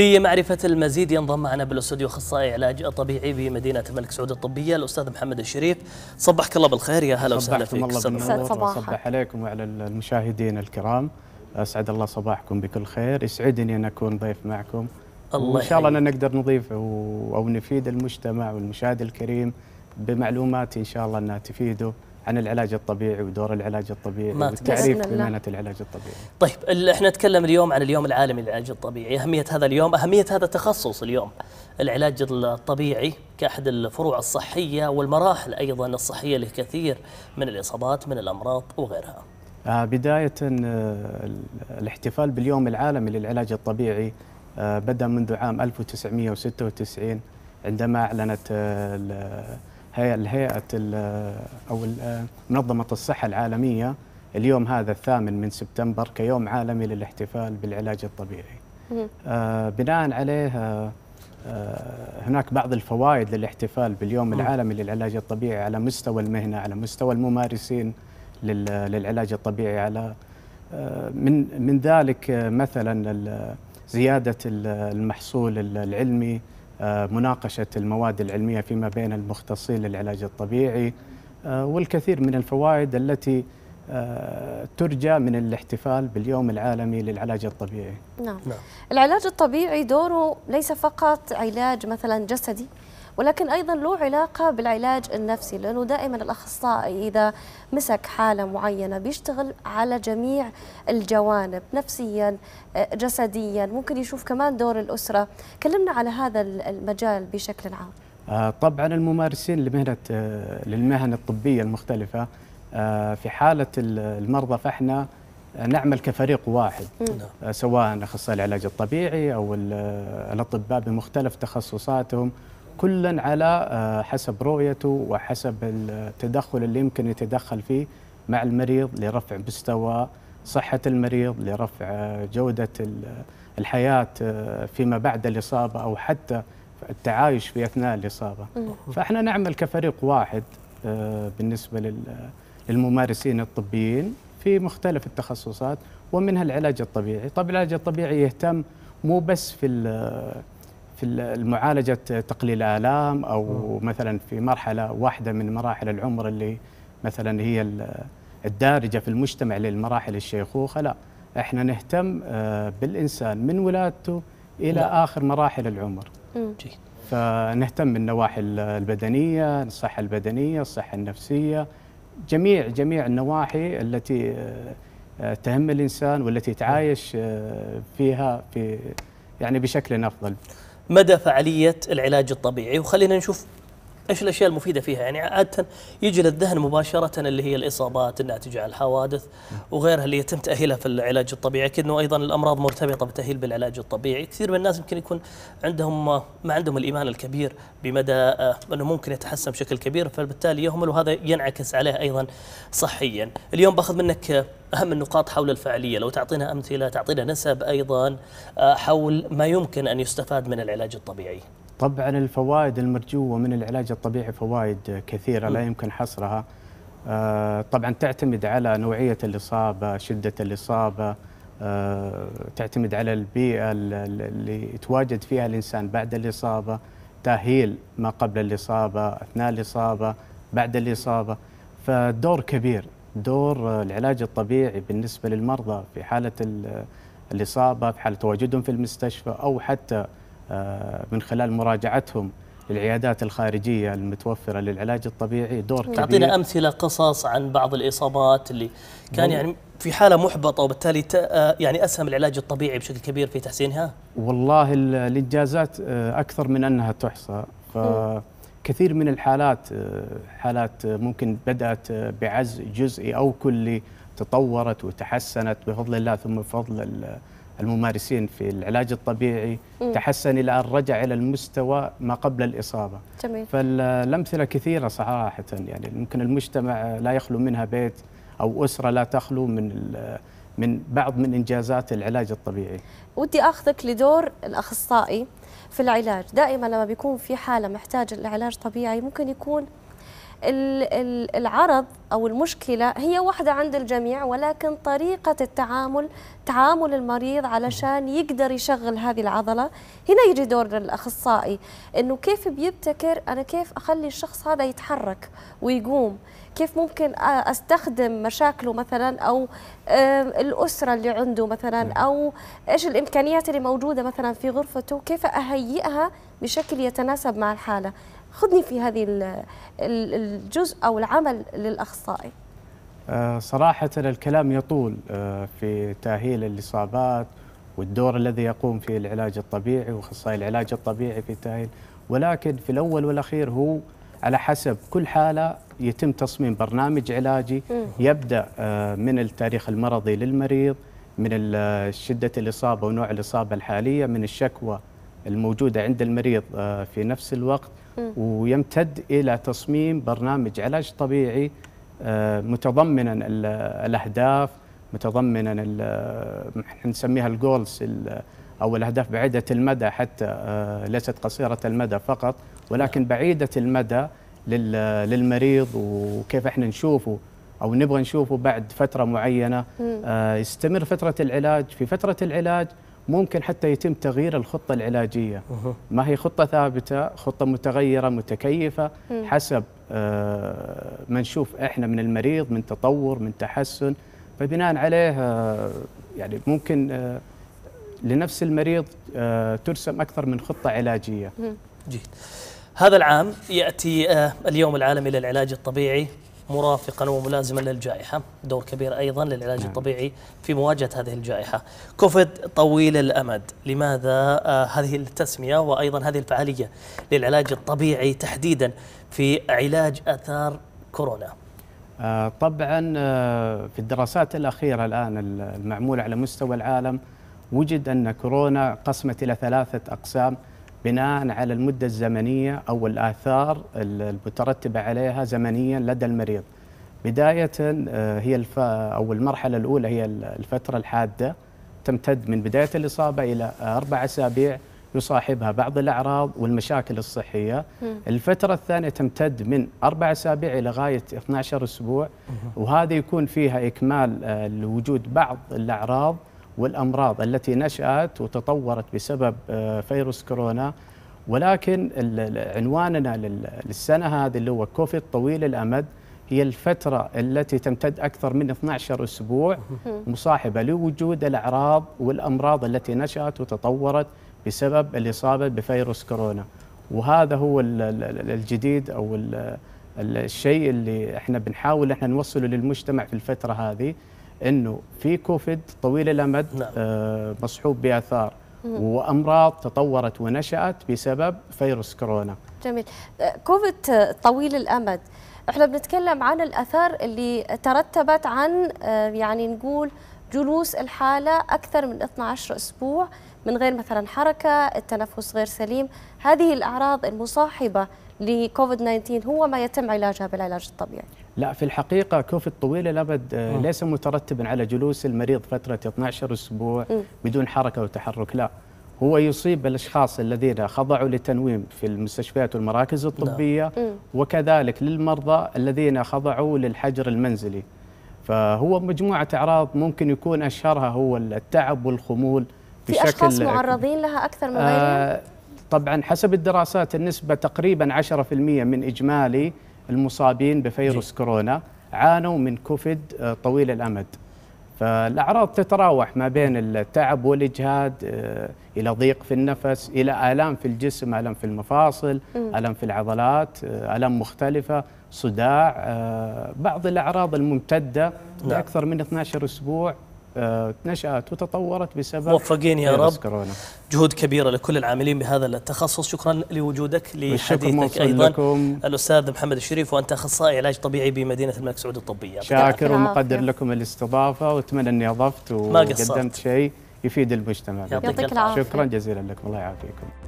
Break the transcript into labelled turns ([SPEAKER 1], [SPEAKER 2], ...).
[SPEAKER 1] لمعرفة المزيد ينضم معنا بالاستوديو اخصائي علاج طبيعي بمدينة الملك سعود الطبية الاستاذ محمد الشريف صبحك الله بالخير يا هلا وسهلا فيك الله صباح
[SPEAKER 2] عليكم وعلى المشاهدين الكرام اسعد الله صباحكم بكل خير يسعدني ان اكون ضيف معكم الله وان شاء الله ان نقدر نضيف او نفيد المجتمع والمشاهد الكريم بمعلومات ان شاء الله انها تفيده عن العلاج الطبيعي ودور العلاج الطبيعي والتعريف بمعنى العلاج الطبيعي.
[SPEAKER 1] طيب احنا نتكلم اليوم عن اليوم العالمي للعلاج الطبيعي، اهميه هذا اليوم، اهميه هذا التخصص اليوم العلاج الطبيعي كاحد الفروع الصحيه والمراحل ايضا الصحيه لكثير من الاصابات من الامراض وغيرها.
[SPEAKER 2] آه، بدايه آه، الاحتفال باليوم العالمي للعلاج الطبيعي آه، بدا منذ عام 1996 عندما اعلنت الهيئة أو منظمة الصحة العالمية اليوم هذا الثامن من سبتمبر كيوم عالمي للاحتفال بالعلاج الطبيعي آه، بناء عليه آه، آه، هناك بعض الفوائد للاحتفال باليوم العالمي للعلاج الطبيعي على مستوى المهنة على مستوى الممارسين للعلاج الطبيعي على من من ذلك مثلا زيادة المحصول العلمي آه، مناقشه المواد العلميه فيما بين المختصين للعلاج الطبيعي آه، والكثير من الفوائد التي آه، ترجى من الاحتفال باليوم العالمي للعلاج الطبيعي
[SPEAKER 3] نعم, نعم. العلاج الطبيعي دوره ليس فقط علاج مثلا جسدي ولكن أيضا له علاقة بالعلاج النفسي لأنه دائما الأخصائي إذا مسك حالة معينة بيشتغل على جميع الجوانب نفسيا جسديا ممكن يشوف كمان دور الأسرة كلمنا على هذا المجال بشكل عام
[SPEAKER 2] آه، طبعا الممارسين لمهنة آه، للمهن الطبية المختلفة آه، في حالة المرضى فإحنا نعمل كفريق واحد نعم. سواء اخصائي العلاج الطبيعي او الاطباء بمختلف تخصصاتهم كلا على آه، حسب رؤيته وحسب التدخل اللي يمكن يتدخل فيه مع المريض لرفع مستوى صحة المريض لرفع آه، جودة الحياة آه، فيما بعد الإصابة أو حتى التعايش في أثناء الإصابة فإحنا نعمل كفريق واحد بالنسبة للممارسين الطبيين في مختلف التخصصات ومنها العلاج الطبيعي طب العلاج الطبيعي يهتم مو بس في في المعالجة تقليل الآلام أو مثلا في مرحلة واحدة من مراحل العمر اللي مثلا هي الدارجة في المجتمع للمراحل الشيخوخة لا احنا نهتم آه، بالإنسان من ولادته إلى لا. نعم. آخر مراحل العمر جيد فنهتم بالنواحي البدنية الصحة البدنية الصحة النفسية جميع جميع النواحي التي آه، تهم الإنسان والتي تعايش آه، فيها في يعني بشكل
[SPEAKER 1] أفضل مدى فعاليه العلاج الطبيعي وخلينا نشوف ايش الاشياء المفيده فيها؟ يعني عاده يجي للذهن مباشره اللي هي الاصابات الناتجه عن الحوادث وغيرها اللي يتم تاهيلها في العلاج الطبيعي، اكيد انه ايضا الامراض مرتبطه بالتاهيل بالعلاج الطبيعي، كثير من الناس يمكن يكون عندهم ما عندهم الايمان الكبير بمدى آه، انه ممكن يتحسن بشكل كبير فبالتالي يهمل وهذا ينعكس عليه ايضا صحيا. اليوم باخذ منك آه، اهم النقاط حول الفعاليه، لو تعطينا امثله، تعطينا نسب ايضا آه، حول ما يمكن ان يستفاد من العلاج الطبيعي.
[SPEAKER 2] طبعا الفوائد المرجوة من العلاج الطبيعي فوائد كثيرة لا يمكن حصرها آه، طبعا تعتمد على نوعية الإصابة شدة الإصابة آه، تعتمد على البيئة اللي يتواجد فيها الإنسان بعد الإصابة تأهيل ما قبل الإصابة أثناء الإصابة بعد الإصابة فدور كبير دور العلاج الطبيعي بالنسبة للمرضى في حالة الإصابة في حالة تواجدهم في المستشفى أو حتى آه، من خلال مراجعتهم للعيادات الخارجية المتوفرة للعلاج الطبيعي دور كبير تعطينا
[SPEAKER 1] أمثلة قصص عن بعض الإصابات اللي كان يعني في حالة محبطة وبالتالي آه، يعني أسهم العلاج الطبيعي بشكل كبير في تحسينها
[SPEAKER 2] والله الإنجازات آه، أكثر من أنها تحصى فكثير من الحالات حالات ممكن بدأت بعز جزئي أو كلي تطورت وتحسنت بفضل الله ثم بفضل الممارسين في العلاج الطبيعي مم. تحسن الى ان رجع الى المستوى ما قبل الاصابه. جميل. فالامثله كثيره صراحه يعني ممكن المجتمع لا يخلو منها بيت او اسره لا تخلو من من بعض من انجازات العلاج الطبيعي.
[SPEAKER 3] ودي اخذك لدور الاخصائي في العلاج، دائما لما بيكون في حاله محتاجه لعلاج طبيعي ممكن يكون العرض أو المشكلة هي واحدة عند الجميع ولكن طريقة التعامل تعامل المريض علشان يقدر يشغل هذه العضلة هنا يجي دور الأخصائي أنه كيف بيبتكر أنا كيف أخلي الشخص هذا يتحرك ويقوم كيف ممكن استخدم مشاكله مثلا او الاسره اللي عنده مثلا نعم. او ايش الامكانيات اللي موجوده مثلا في غرفته كيف اهيئها بشكل يتناسب مع الحاله خذني في هذه الجزء أو العمل للأخصائي
[SPEAKER 2] آه، صراحة الكلام يطول آه، في تأهيل الإصابات والدور الذي يقوم فيه العلاج الطبيعي واخصائي العلاج الطبيعي في التأهيل ولكن في الأول والأخير هو على حسب كل حالة يتم تصميم برنامج علاجي يبدأ آه، من التاريخ المرضي للمريض من شدة الإصابة ونوع الإصابة الحالية من الشكوى الموجودة عند المريض آه، في نفس الوقت ويمتد إلى تصميم برنامج علاج طبيعي آه، متضمنا الأهداف متضمنا احنا نسميها الجولز أو الأهداف بعيدة المدى حتى آه، ليست قصيرة المدى فقط ولكن بعيدة المدى للمريض وكيف احنا نشوفه او نبغى نشوفه بعد فتره معينه يستمر فتره العلاج في فتره العلاج ممكن حتى يتم تغيير الخطة العلاجية ما هي خطة ثابتة خطة متغيرة متكيفة حسب آه، ما نشوف إحنا من المريض من تطور من تحسن فبناء عليه آه، يعني ممكن آه، لنفس المريض ترسم أكثر من خطة علاجية جيد
[SPEAKER 1] هذا العام يأتي اليوم العالمي للعلاج الطبيعي مرافقا وملازما للجائحة دور كبير أيضا للعلاج نعم. الطبيعي في مواجهة هذه الجائحة كوفيد طويل الأمد لماذا آه، هذه التسمية وأيضا هذه الفعالية للعلاج الطبيعي تحديدا في علاج أثار كورونا آه، طبعا آه، في الدراسات الأخيرة
[SPEAKER 2] الآن المعمولة على مستوى العالم وجد أن كورونا قسمت إلى ثلاثة أقسام بناء على المدة الزمنية أو الآثار المترتبة عليها زمنيا لدى المريض بداية آه، هي الف... أو المرحلة الأولى هي الفترة الحادة تمتد من بداية الإصابة إلى أربع أسابيع يصاحبها بعض الأعراض والمشاكل الصحية الفترة الثانية تمتد من أربع أسابيع إلى غاية 12 أسبوع وهذا يكون فيها إكمال آه، لوجود بعض الأعراض والأمراض التي نشأت وتطورت بسبب آه، فيروس كورونا ولكن عنواننا للسنة هذه اللي هو كوفيد طويل الأمد هي الفترة التي تمتد أكثر من 12 أسبوع مصاحبة لوجود الأعراض والأمراض التي نشأت وتطورت بسبب الإصابة بفيروس كورونا وهذا هو الجديد أو الشيء اللي احنا بنحاول احنا نوصله للمجتمع في الفترة هذه انه في كوفيد طويل الامد نعم. آه مصحوب باثار وامراض تطورت ونشات بسبب فيروس كورونا.
[SPEAKER 3] جميل، آه، كوفيد طويل الامد، احنا بنتكلم عن الاثار اللي ترتبت عن آه، يعني نقول جلوس الحاله اكثر من 12 اسبوع من غير مثلا حركه، التنفس غير سليم، هذه الاعراض المصاحبه لكوفيد 19 هو ما يتم علاجها بالعلاج الطبيعي
[SPEAKER 2] لا في الحقيقة كوفيد طويل الأبد آه، ليس مترتبا على جلوس المريض فترة 12 أسبوع بدون حركة وتحرك لا هو يصيب الاشخاص الذين خضعوا للتنويم في المستشفيات والمراكز نعم. الطبيه وكذلك للمرضى الذين خضعوا للحجر المنزلي فهو مجموعه اعراض ممكن يكون اشهرها هو التعب والخمول في في اشخاص معرضين
[SPEAKER 3] لها اكثر من آه، غيرهم
[SPEAKER 2] آه طبعا حسب الدراسات النسبة تقريبا 10% من إجمالي المصابين بفيروس جي. كورونا عانوا من كوفيد آه، طويل الأمد فالأعراض تتراوح ما بين التعب والإجهاد آه، إلى ضيق في النفس إلى آلام في الجسم آلام في المفاصل آلام في العضلات آه، آلام مختلفة صداع بعض الأعراض الممتدة نعم. لأكثر من 12 أسبوع
[SPEAKER 1] آه، نشأت وتطورت بسبب موفقين يا رب كورونا. جهود كبيرة لكل العاملين بهذا التخصص شكرا لوجودك لحديثك أيضا لكم. الأستاذ محمد الشريف وأنت أخصائي علاج طبيعي بمدينة الملك سعود الطبية شاكر ومقدر
[SPEAKER 2] لكم الاستضافة وأتمنى أني أضفت وقدمت شيء يفيد المجتمع يعطيك العافية شكرا جزيلا لكم الله يعافيكم